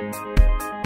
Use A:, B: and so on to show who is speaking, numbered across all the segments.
A: Thank you.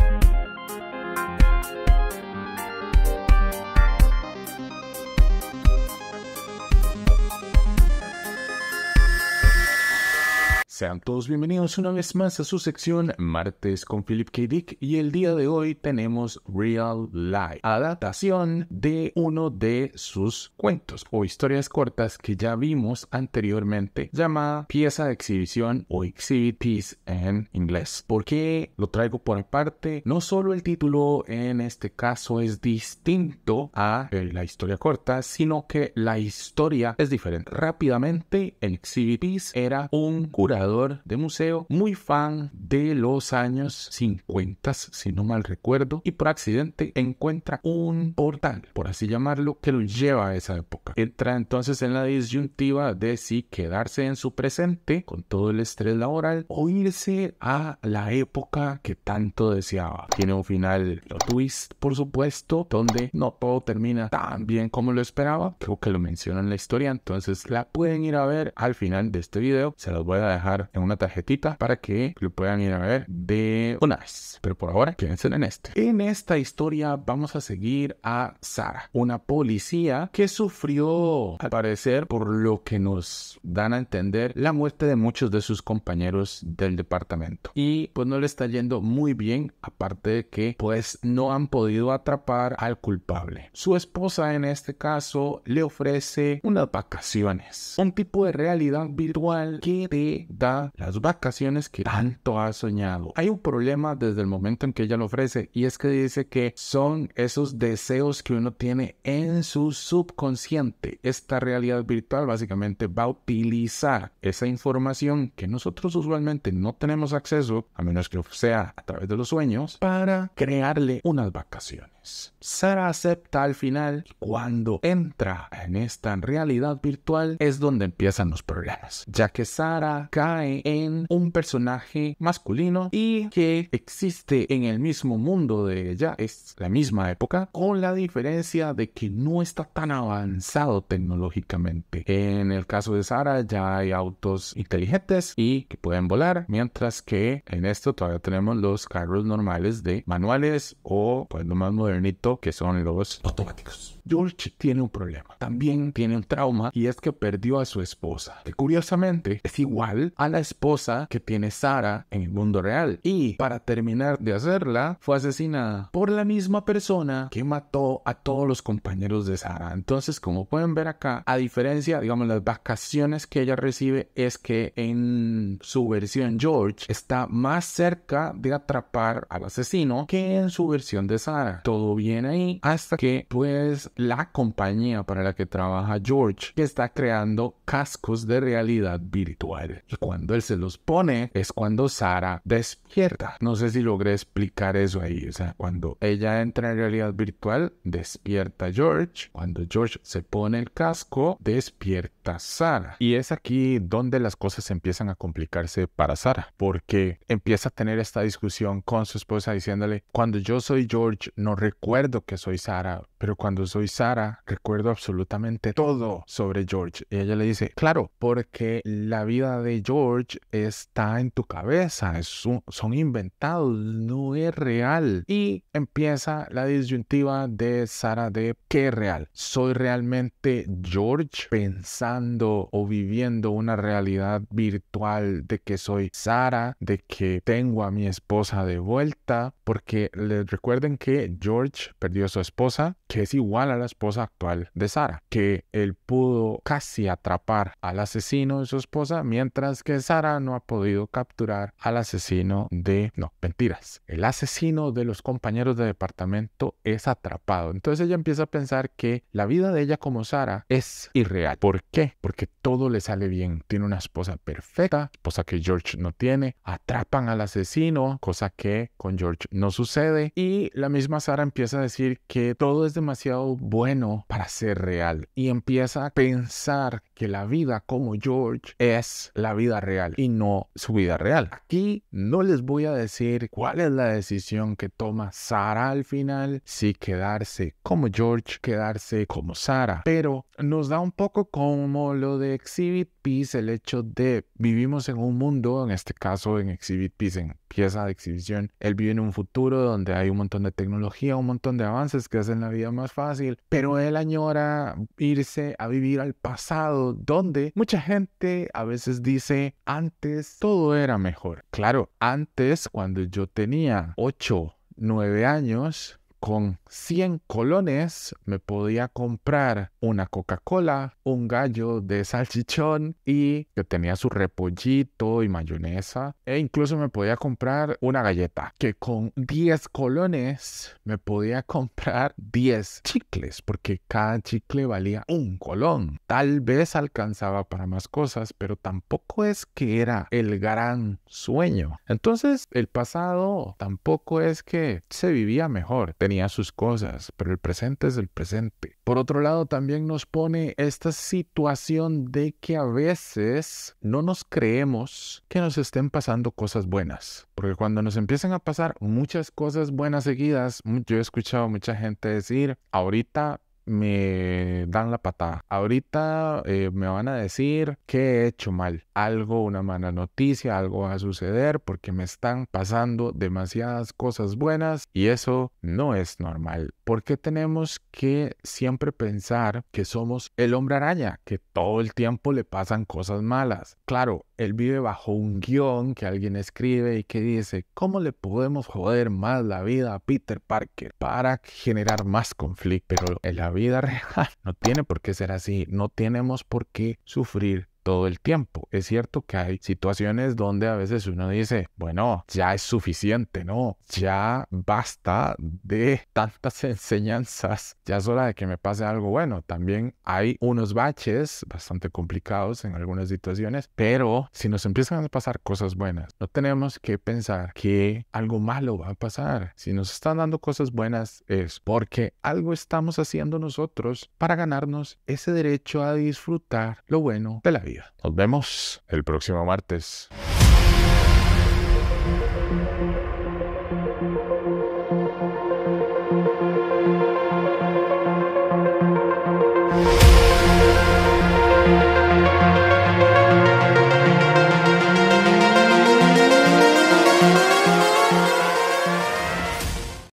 A: Sean todos bienvenidos una vez más a su sección Martes con Philip K. Dick y el día de hoy tenemos Real Life, adaptación de uno de sus cuentos o historias cortas que ya vimos anteriormente llamada pieza de exhibición o exhibit piece en inglés. ¿Por qué lo traigo por aparte? No solo el título en este caso es distinto a la historia corta, sino que la historia es diferente. Rápidamente, el exhibit piece era un curador de museo, muy fan de los años 50, si no mal recuerdo, y por accidente encuentra un portal, por así llamarlo, que lo lleva a esa época. Entra entonces en la disyuntiva de si quedarse en su presente con todo el estrés laboral o irse a la época que tanto deseaba. Tiene un final lo twist, por supuesto, donde no todo termina tan bien como lo esperaba. Creo que lo mencionan en la historia, entonces la pueden ir a ver al final de este video. Se los voy a dejar en una tarjetita para que lo puedan ir a ver de una vez. Pero por ahora, quédense en este. En esta historia vamos a seguir a Sara, una policía que sufrió, al parecer, por lo que nos dan a entender, la muerte de muchos de sus compañeros del departamento. Y pues no le está yendo muy bien, aparte de que pues no han podido atrapar al culpable. Su esposa en este caso le ofrece unas vacaciones, un tipo de realidad virtual que te da las vacaciones que tanto ha soñado. Hay un problema desde el momento en que ella lo ofrece y es que dice que son esos deseos que uno tiene en su subconsciente. Esta realidad virtual básicamente va a utilizar esa información que nosotros usualmente no tenemos acceso, a menos que sea a través de los sueños, para crearle unas vacaciones. Sara acepta al final cuando entra en esta realidad virtual es donde empiezan los problemas, ya que Sara cae en un personaje masculino y que existe en el mismo mundo de ella, es la misma época, con la diferencia de que no está tan avanzado tecnológicamente. En el caso de Sara ya hay autos inteligentes y que pueden volar, mientras que en esto todavía tenemos los carros normales de manuales o pues lo más moderno que son los automáticos. George tiene un problema, también tiene un trauma y es que perdió a su esposa, que curiosamente es igual a la esposa que tiene Sara en el mundo real. Y para terminar de hacerla, fue asesinada por la misma persona que mató a todos los compañeros de Sara. Entonces, como pueden ver acá, a diferencia, digamos, las vacaciones que ella recibe es que en su versión George está más cerca de atrapar al asesino que en su versión de Sara. Todo bien ahí hasta que pues la compañía para la que trabaja George, que está creando cascos de realidad virtual. Y cuando él se los pone, es cuando Sara despierta. No sé si logré explicar eso ahí. O sea, cuando ella entra en realidad virtual, despierta George. Cuando George se pone el casco, despierta Sara. Y es aquí donde las cosas empiezan a complicarse para Sara, porque empieza a tener esta discusión con su esposa diciéndole, cuando yo soy George, no recuerdo que soy Sara, pero cuando soy Sara, recuerdo absolutamente todo sobre George. Y ella le dice, claro, porque la vida de George está en tu cabeza, es son inventados, no es real. Y empieza la disyuntiva de Sara de que es real. ¿Soy realmente George pensando o viviendo una realidad virtual de que soy Sara, de que tengo a mi esposa de vuelta? Porque les recuerden que George perdió a su esposa, que es igual a la esposa actual de Sara, que él pudo casi atrapar al asesino de su esposa, mientras que Sara no ha podido capturar al asesino de... No, mentiras. El asesino de los compañeros de departamento es atrapado. Entonces ella empieza a pensar que la vida de ella como Sara es irreal. ¿Por qué? Porque todo le sale bien. Tiene una esposa perfecta, esposa que George no tiene. Atrapan al asesino, cosa que con George no sucede. Y la misma Sara empieza a decir que todo es demasiado bueno para ser real y empieza a pensar que la vida como George es la vida real y no su vida real. Aquí no les voy a decir cuál es la decisión que toma Sara al final, si quedarse como George, quedarse como Sara, pero nos da un poco como lo de Exhibit Peace el hecho de vivimos en un mundo, en este caso en Exhibit Peace en pieza de exhibición. Él vive en un futuro donde hay un montón de tecnología, un montón de avances que hacen la vida más fácil, pero él añora irse a vivir al pasado, donde mucha gente a veces dice, antes todo era mejor. Claro, antes cuando yo tenía 8, 9 años, con 100 colones me podía comprar una Coca-Cola, un gallo de salchichón y que tenía su repollito y mayonesa. E incluso me podía comprar una galleta, que con 10 colones me podía comprar 10 chicles, porque cada chicle valía un colón. Tal vez alcanzaba para más cosas, pero tampoco es que era el gran sueño. Entonces, el pasado tampoco es que se vivía mejor tenía sus cosas, pero el presente es el presente. Por otro lado, también nos pone esta situación de que a veces no nos creemos que nos estén pasando cosas buenas, porque cuando nos empiezan a pasar muchas cosas buenas seguidas, yo he escuchado mucha gente decir, ahorita me dan la patada. Ahorita eh, me van a decir que he hecho mal. Algo, una mala noticia, algo va a suceder porque me están pasando demasiadas cosas buenas y eso no es normal. ¿Por qué tenemos que siempre pensar que somos el hombre araña, que todo el tiempo le pasan cosas malas? Claro, él vive bajo un guión que alguien escribe y que dice, ¿cómo le podemos joder más la vida a Peter Parker para generar más conflicto? Pero el vida real no tiene por qué ser así. No tenemos por qué sufrir todo el tiempo. Es cierto que hay situaciones donde a veces uno dice, bueno, ya es suficiente, ¿no? Ya basta de tantas enseñanzas, ya es hora de que me pase algo bueno. También hay unos baches bastante complicados en algunas situaciones, pero si nos empiezan a pasar cosas buenas, no tenemos que pensar que algo malo va a pasar. Si nos están dando cosas buenas es porque algo estamos haciendo nosotros para ganarnos ese derecho a disfrutar lo bueno de la vida. Nos vemos el próximo martes.